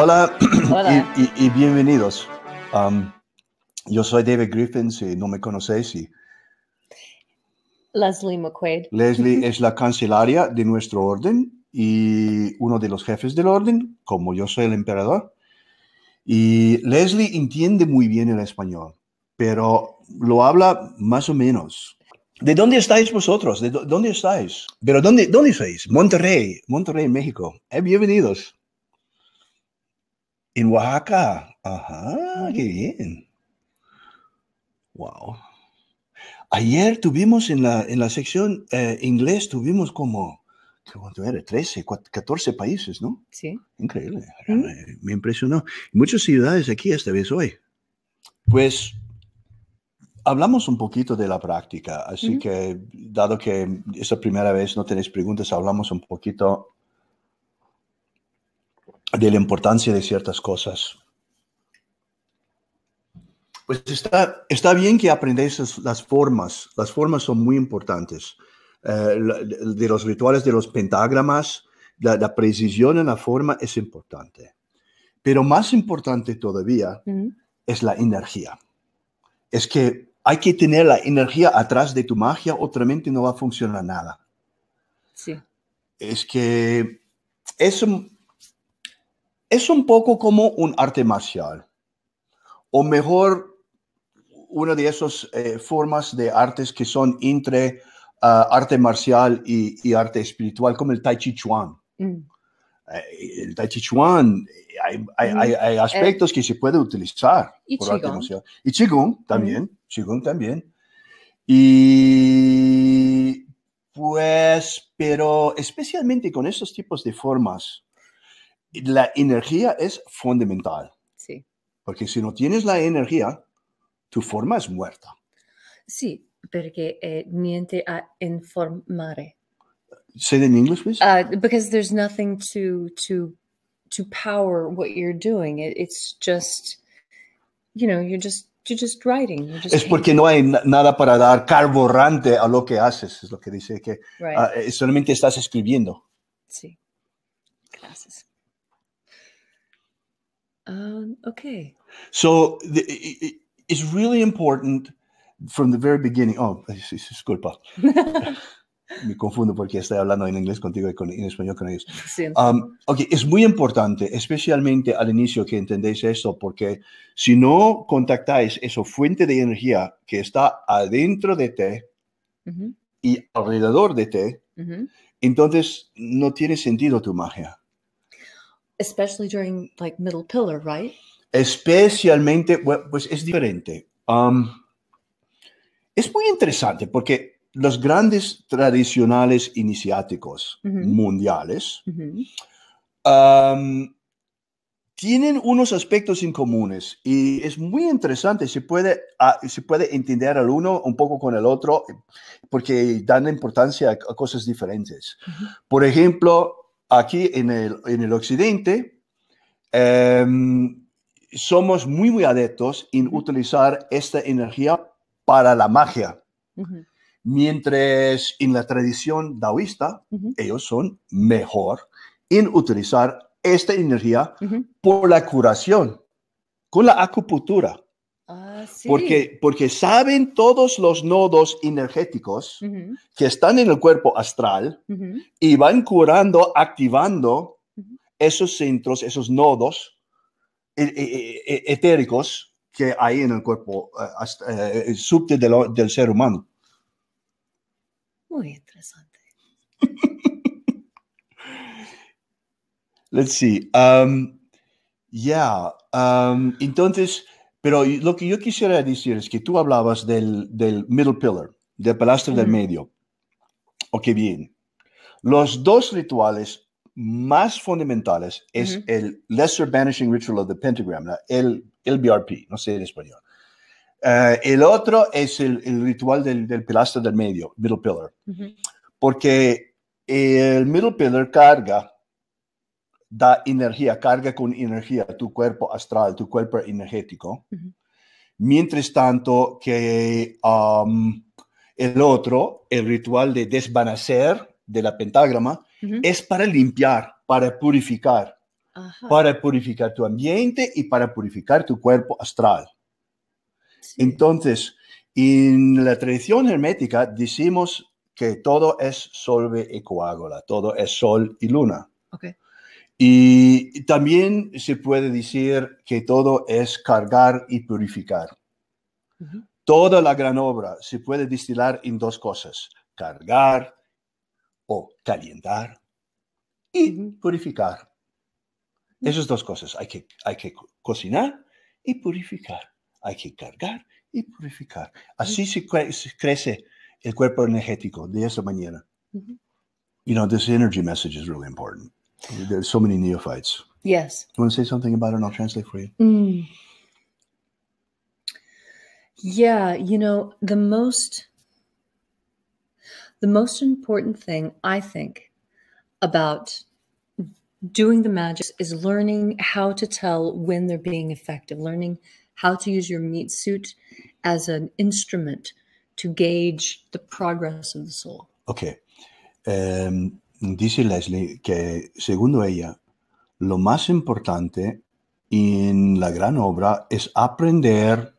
Hola, Y, bienvenidos. Um, yo soy David Griffin, si no me conocéis. Y... Leslie McQuaid. Leslie es la cancelaria de nuestro orden y uno de los jefes del orden, como yo soy el emperador. Y Leslie entiende muy bien el español, pero lo habla más o menos. ¿De dónde estáis vosotros? ¿De dónde estáis? ¿Pero dónde, dónde sois? Monterrey, Monterrey, México. Eh, bienvenidos. En Oaxaca. Ajá, qué bien. Wow. Ayer tuvimos en la, sección eh, inglés, tuvimos como, ¿cuánto era? 13, 14 países, ¿no? Sí. Increíble. Me impresionó. Muchas ciudades aquí esta vez hoy. Pues hablamos un poquito de la práctica, así que dado que es la primera vez, no tenéis preguntas, hablamos un poquito de la importancia de ciertas cosas. Pues está, bien que aprendáis las formas. Las formas son muy importantes. Eh, de los rituales de los pentagramas, la, precisión en la forma es importante. Pero más importante todavía es la energía. Es que hay que tener la energía atrás de tu magia, otra mente no va a funcionar nada. Sí. Es que eso es un poco como un arte marcial, o mejor, una de esas eh, formas de artes que son entre ah, arte marcial y, arte espiritual, como el Tai Chi Chuan. Mm. Eh, el Tai Chi Chuan, eh, mm. hay, aspectos que se puede utilizar y por arte Y Qigong también, mm. Qigong también. Y pues, pero especialmente con esos tipos de formas, la energía es fundamental. Sí. Porque si no tienes la energía, tu forma es muerta. Sí, porque eh, miente a informare. Say it in English, please. Uh, because there's nothing to to to power what you're doing. It, it's just, you know, you're just you're just writing. just es porque no hay nada para dar carburante a lo que haces. Es lo que dice que ah, eh, solamente estás escribiendo. Sí. Gracias. Um, okay. So the, it's really important from the very beginning. Oh, disculpa. Me confundo porque estoy hablando en inglés contigo y en español con ellos. Um, ok, es muy importante, especialmente al inicio, que entendéis esto, porque si no contactáis esa fuente de energía que está adentro de ti y alrededor de ti, entonces no tiene sentido tu magia. Especially during like middle pillar, right? Especialmente, pues es diferente. Um, es muy interesante porque los grandes tradicionales iniciáticos mundiales um, tienen unos aspectos incomunes y es muy interesante, se puede, se puede entender al uno un poco con el otro porque dan importancia a, cosas diferentes. Por ejemplo, aquí en el, occidente, em, somos muy, muy adeptos en utilizar esta energía para la magia. Mientras en la tradición taoísta, ellos son mejor en utilizar esta energía por la curación, con la acupuntura. Ah, porque, porque saben todos los nodos energéticos que están en el cuerpo astral y van curando, activando esos centros, esos nodos e, e, e, etéricos que hay en el cuerpo eh, eh, subte del, ser humano. Muy interesante. Let's see. Um, yeah. Um, entonces, pero lo que yo quisiera decir es que tú hablabas del, del middle pillar, del pilastro del medio. Ok, bien. Los dos rituales más fundamentales es el Lesser Banishing Ritual of the Pentagram, el, BRP, no sé en español. Eh, el otro es el, el ritual del, del, pilastro del medio, middle pillar, porque el middle pillar carga da energía, carga con energía tu cuerpo astral, tu cuerpo energético. Mientras tanto que um, el otro, el ritual de desvanecer de la pentagrama, es para limpiar, para purificar, para purificar tu ambiente y para purificar tu cuerpo astral. Entonces, en la tradición hermética decimos que todo es solve y coágula, todo es sol y luna. Y también se puede decir que todo es cargar y purificar. Toda la gran obra se puede destilar en dos cosas, cargar o calentar y purificar. Esas dos cosas, hay que, hay que cocinar y purificar, hay que cargar y purificar. Así se, crece el cuerpo energético de esa manera. You know, this energy message is really important. There's so many neophytes. Yes. You want to say something about it and I'll translate for you? Mm. Yeah, you know, the most the most important thing I think about doing the magic is learning how to tell when they're being effective, learning how to use your meat suit as an instrument to gauge the progress of the soul. Okay. Um, dice Leslie que, según ella, lo más importante en la gran obra es aprender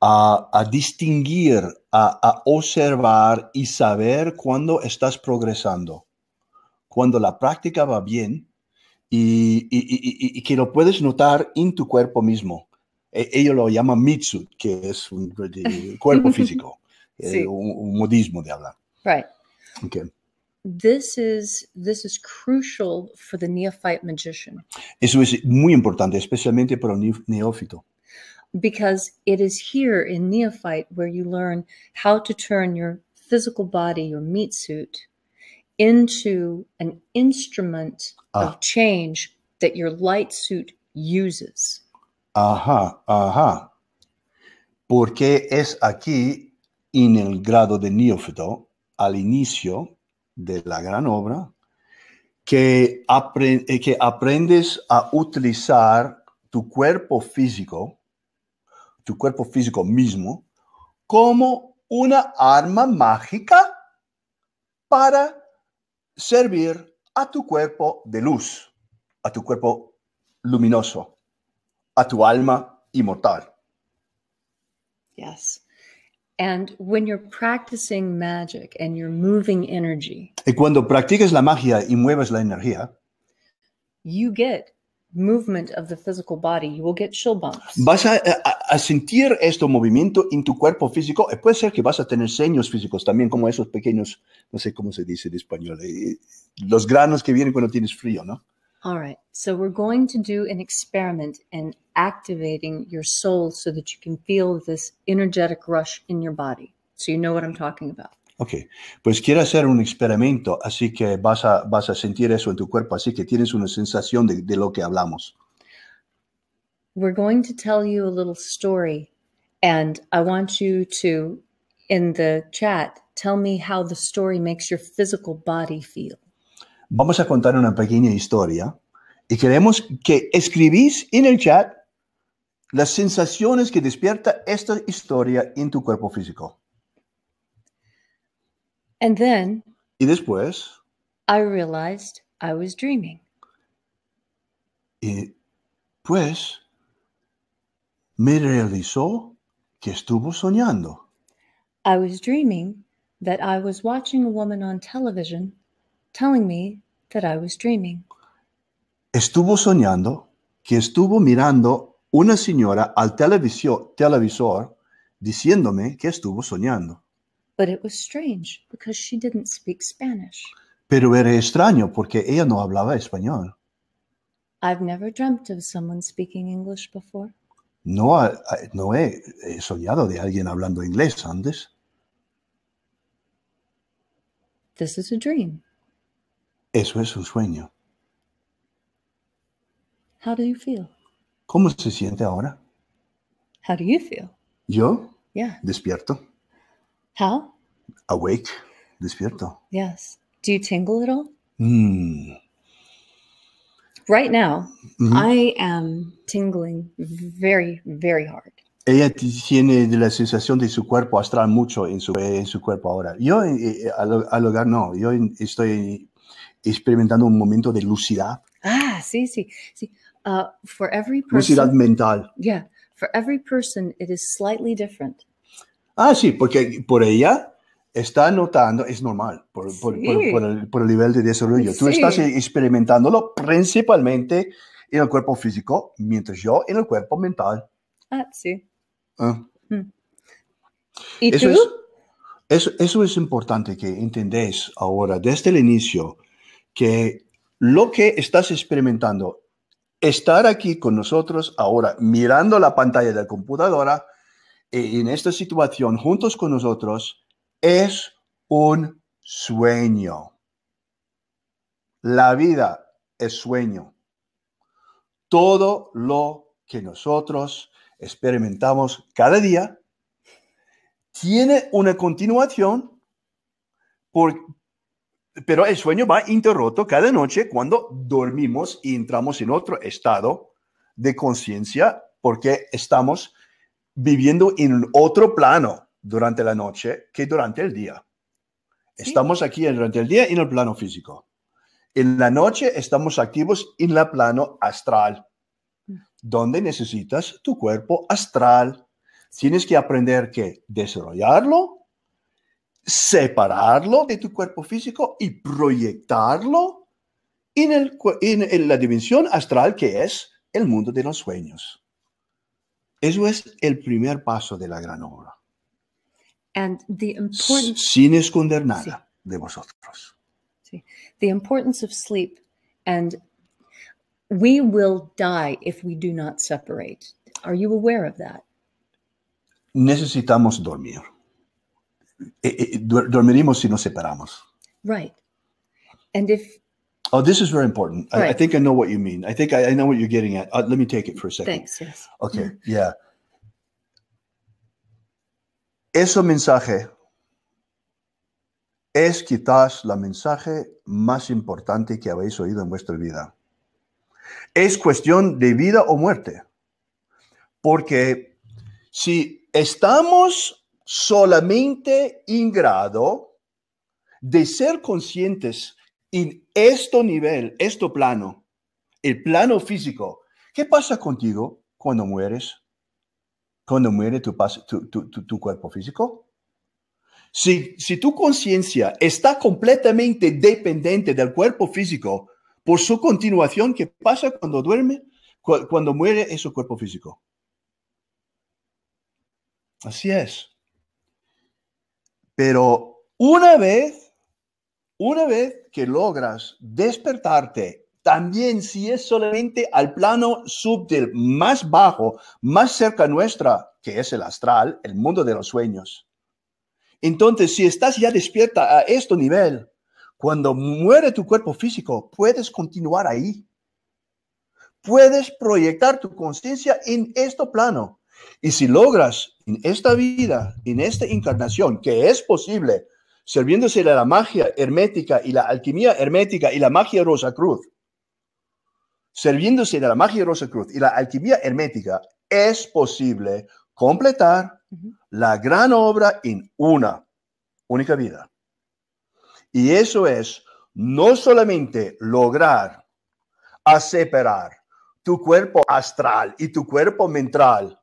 a, distinguir, a, observar y saber cuándo estás progresando. Cuando la práctica va bien y, que lo puedes notar en tu cuerpo mismo. E, lo llama Mitsu, que es un, cuerpo físico, eh, un, modismo de hablar. Right. Okay. This is, this is crucial for the neophyte magician. Eso es muy importante, especialmente para un neófito. Because it is here in Neophyte where you learn how to turn your physical body, your meat suit, into an instrument ah. of change that your light suit uses. Ajá, ajá. Porque es aquí en el grado de neófito, al inicio, de la gran obra, que, eh, que aprendes a utilizar tu cuerpo físico, tu cuerpo físico mismo, como una arma mágica para servir a tu cuerpo de luz, a tu cuerpo luminoso, a tu alma inmortal. Yes y cuando practicas la magia y mueves la energía, you get movement of the physical body. You will get bumps. Vas a, sentir este movimiento en tu cuerpo físico. puede ser que vas a tener seños físicos también, como esos pequeños, no sé cómo se dice en español, eh, los granos que vienen cuando tienes frío, ¿no? All right. So we're going to do an experiment in activating your soul so that you can feel this energetic rush in your body. So you know what I'm talking about. Ok, pues quiero hacer un experimento, así que vas a, vas a sentir eso en tu cuerpo, así que tienes una sensación de, de lo que hablamos. We're going to tell you a little story, and I want you to, in the chat, tell me how the story makes your physical body feel. vamos a contar una pequeña historia y queremos que escribís en el chat las sensaciones que despierta esta historia en tu cuerpo físico. And then, y después, I realized I was dreaming. Y pues me realizó que estuvo soñando. I was dreaming that I was watching a woman on television telling me that I was dreaming. Estuvo soñando que estuvo mirando una señora al televisor, televisor diciéndome que estuvo soñando. But it was strange because she didn't speak Spanish. Pero era extraño porque ella no hablaba español. I've never dreamt of someone speaking English before. No, no he soñado de alguien hablando inglés antes. This is a dream. Eso es un sueño. How do you feel? ¿Cómo se siente ahora? How do you feel? Yo yeah. despierto. How? Awake, despierto. Yes. Do you tingle at all? Mm. Right now, mm -hmm. I am tingling very, very hard. Ella tiene la sensación de su cuerpo astral mucho en su, en su cuerpo ahora. Yo eh, eh al, al hogar no, yo estoy experimentando un momento de lucidez. Ah, sí, sí, sí. Uh, for every mental. it is slightly different. Ah, sí, porque por ella está notando, es normal, por, el, nivel de desarrollo. Tú estás experimentándolo principalmente en el cuerpo físico, mientras yo en el cuerpo mental. Ah, sí. Ah. Hmm. ¿Y tú? eso, eso, es importante que entendés ahora, desde el inicio, que lo que estás experimentando, estar aquí con nosotros ahora, mirando la pantalla de la computadora, eh, en esta situación, juntos con nosotros, es un sueño. La vida es sueño. Todo lo que nosotros experimentamos cada día tiene una continuación por, pero el sueño va interroto cada noche cuando dormimos y entramos en otro estado de conciencia porque estamos viviendo en otro plano durante la noche que durante el día. Estamos aquí durante el día en el plano físico. En la noche estamos activos en el plano astral, mm. donde necesitas tu cuerpo astral. Tienes que aprender que desarrollarlo separarlo de tu cuerpo físico y proyectarlo en, la dimensión astral que es el mundo de los sueños. Eso es el primer paso de la gran obra. Sin esconder nada de vosotros. The importance of sleep and we will die if we do not separate. Are you aware of that? Necesitamos dormir. Eh, eh, Dormiríamos si nos separamos. Right. And if Oh, this is very important. I, think I know what you mean. I think I, know what you're getting at. Uh, let me take it for a second. Thanks. Yes. Okay. Yeah. Eso mensaje es quizás la mensaje más importante que habéis oído en vuestra vida. Es cuestión de vida o muerte. Porque si estamos solamente en grado de ser conscientes en este nivel, este plano, el plano físico. ¿Qué pasa contigo cuando mueres? Cuando muere tu, cuerpo físico. Si, tu conciencia está completamente dependiente del cuerpo físico por su continuación, ¿qué pasa cuando duerme? Cuando muere ese cuerpo físico. Así es. Pero una vez, una vez que logras despertarte, también si es solamente al plano subtil más bajo, más cerca nuestra, que es el astral, el mundo de los sueños. Entonces, si estás ya despierta a este nivel, cuando muere tu cuerpo físico, puedes continuar ahí. Puedes proyectar tu conciencia en este plano. Y si logras en esta vida, en esta encarnación, que es posible, sirviéndose de la magia hermética y la alquimia hermética y la magia Rosa Cruz, sirviéndose de la magia Rosa Cruz y la alquimia hermética, es posible completar la gran obra en una única vida. Y eso es no solamente lograr a separar tu cuerpo astral y tu cuerpo mental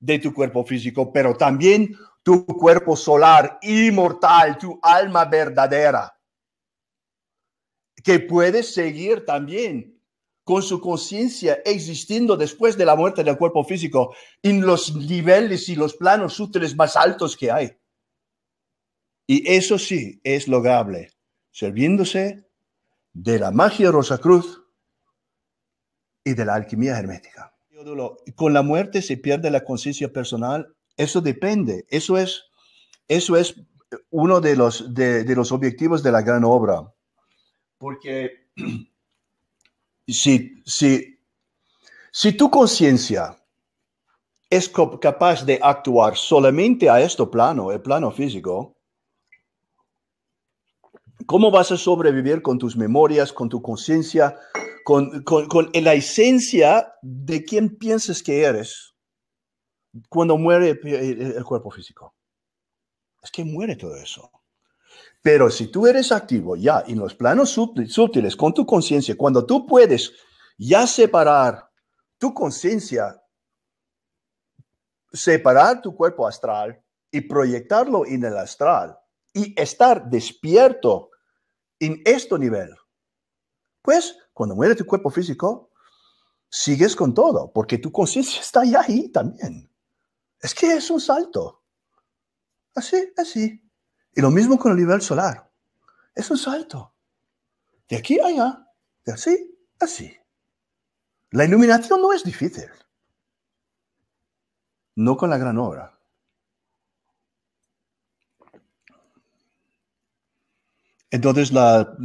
de tu cuerpo físico, pero también tu cuerpo solar, inmortal, tu alma verdadera, que puede seguir también con su conciencia existiendo después de la muerte del cuerpo físico en los niveles y los planos sutiles más altos que hay. Y eso sí es logable, sirviéndose de la magia Rosa Cruz y de la alquimia hermética. Con la muerte se pierde la conciencia personal. Eso depende. Eso es, eso es eh, uno de los, de, los objetivos de la gran obra. Porque si, si, si tu conciencia es capaz de actuar solamente a este plano, el plano físico, ¿Cómo vas a sobrevivir con tus memorias, con tu conciencia, con, con, con, la esencia de quién piensas que eres cuando muere el, eh, eh, el cuerpo físico? Es que muere todo eso. Pero si tú eres activo ya en los planos sutiles con tu conciencia, cuando tú puedes ya separar tu conciencia, separar tu cuerpo astral y proyectarlo en el astral y estar despierto en este nivel. Pues cuando muere tu cuerpo físico, sigues con todo, porque tu conciencia está ya ahí también. Es que es un salto. Así, así. Y lo mismo con el nivel solar. Es un salto. De aquí allá, de así, así. La iluminación no es difícil. No con la gran obra Entonces, la,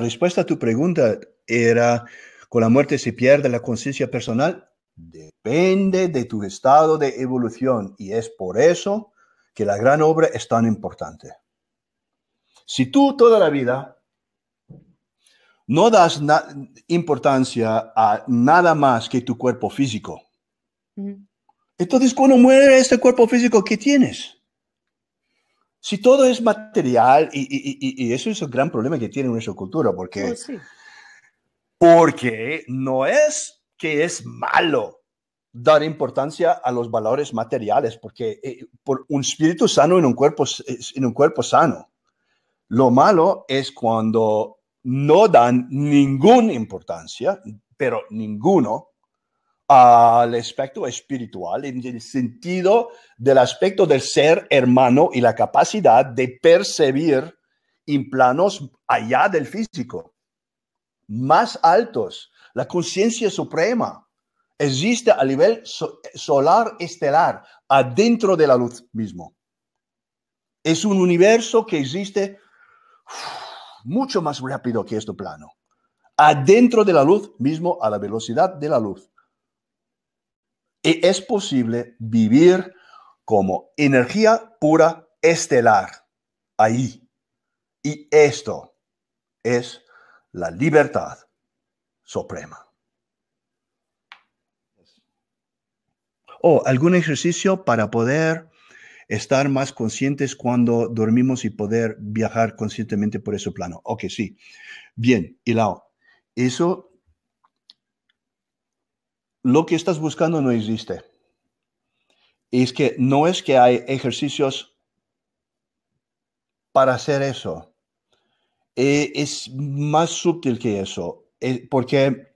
respuesta a tu pregunta era, ¿con la muerte se pierde la conciencia personal? Depende de tu estado de evolución y es por eso que la gran obra es tan importante. Si tú toda la vida no das importancia a nada más que tu cuerpo físico, entonces cuando muere este cuerpo físico, que tienes? Si todo es material, y, eso es el gran problema que tiene nuestra cultura, porque, oh, porque no es que es malo dar importancia a los valores materiales, porque eh, por un espíritu sano en un, cuerpo, eh, en un cuerpo sano. Lo malo es cuando no dan ninguna importancia, pero ninguno, al aspecto espiritual en el sentido del aspecto del ser hermano y la capacidad de percibir en planos allá del físico, más altos, la conciencia suprema existe a nivel solar estelar, adentro de la luz mismo. Es un universo que existe mucho más rápido que este plano, adentro de la luz mismo, a la velocidad de la luz y es posible vivir como energía pura estelar ahí. Y esto es la libertad suprema. O oh, algún ejercicio para poder estar más conscientes cuando dormimos y poder viajar conscientemente por ese plano. Ok, sí. Bien, Hilao. Eso lo que estás buscando no existe. Es que no es que hay ejercicios para hacer eso. Eh, es más sutil que eso, eh, porque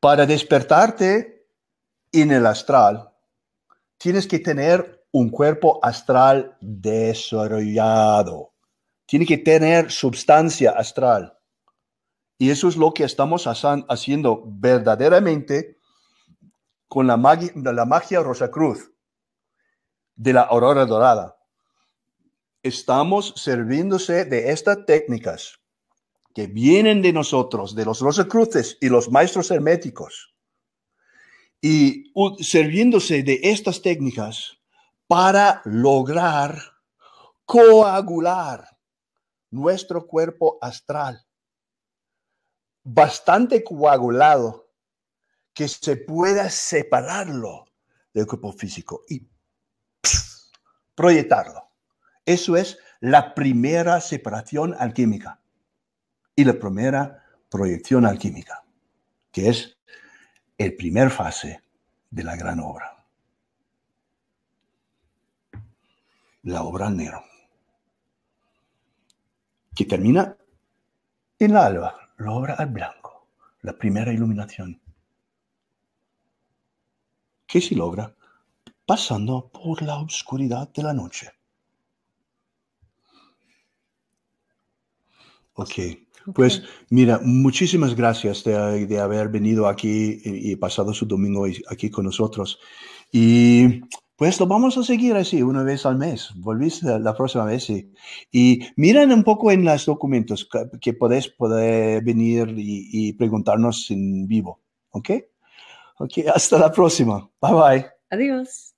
para despertarte en el astral, tienes que tener un cuerpo astral desarrollado. Tiene que tener sustancia astral. Y eso es lo que estamos haciendo verdaderamente con la, magia, la magia Rosacruz de la aurora dorada. Estamos sirviéndose de estas técnicas que vienen de nosotros, de los Rosacruces y los maestros herméticos, y sirviéndose de estas técnicas para lograr coagular nuestro cuerpo astral bastante coagulado que se pueda separarlo del cuerpo físico y proyectarlo. Eso es la primera separación alquímica y la primera proyección alquímica, que es el primer fase de la gran obra. La obra negro, que termina en la alba logra el al blanco, la primera iluminación, ¿Qué se logra pasando por la oscuridad de la noche. Ok, pues mira, muchísimas gracias de, haber venido aquí y, y pasado su domingo aquí con nosotros. Y pues lo vamos a seguir así una vez al mes. Volvís la próxima vez. Y, y miren un poco en los documentos que, podés poder venir y, y, preguntarnos en vivo. ¿Ok? Ok, hasta la próxima. Bye bye. Adiós.